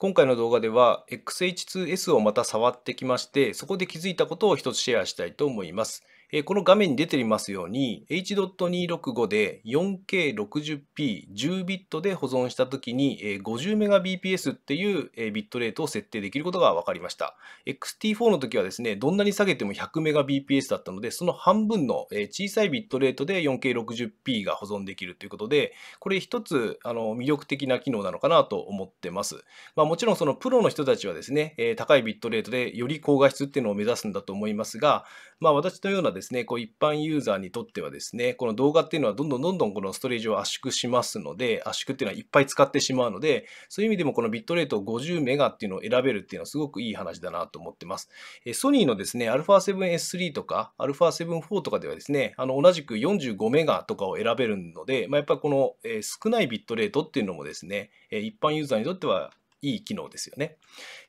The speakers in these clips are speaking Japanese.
今回の動画では XH2S をまた触ってきまして、そこで気づいたことを一つシェアしたいと思います。えこの画面に出ていますように H.265 で 4K60p 10ビットで保存した時に、え 50Mbps っていう、えビットレートを設定できることが分かりました XT4 の時はですねどんなに下げても 100Mbps だったのでその半分の、え小さいビットレートで 4K60p が保存できるということでこれ一つあの魅力的な機能なのかなと思ってます、まあ、もちろんそのプロの人たちはですね、え高いビットレートでより高画質っていうのを目指すんだと思いますが、まあ、私のようなです、ねですね、こう一般ユーザーにとってはですね、この動画っていうのはどんどんどんどんこのストレージを圧縮しますので、圧縮っていうのはいっぱい使ってしまうので、そういう意味でもこのビットレート50メガっていうのを選べるっていうのはすごくいい話だなと思ってます。えソニーのですね、α7S3 とか α 7 4とかではですね、あの同じく45メガとかを選べるので、まあ、やっぱりこの、え少ないビットレートっていうのもですね、一般ユーザーにとってはいい機能ですよね。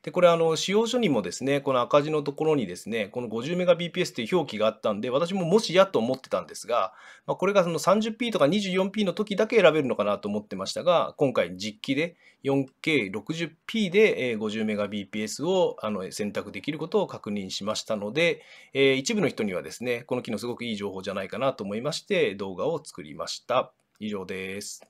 で、これ、あの、使用書にもですね、この赤字のところにですね、この 50Mbps という表記があったんで、私ももしやと思ってたんですが、まあ、これがその 30p とか 24p の時だけ選べるのかなと思ってましたが、今回実機で 4K60p で 50Mbps をあの選択できることを確認しましたので、えー、一部の人にはですね、この機能すごくいい情報じゃないかなと思いまして、動画を作りました。以上です。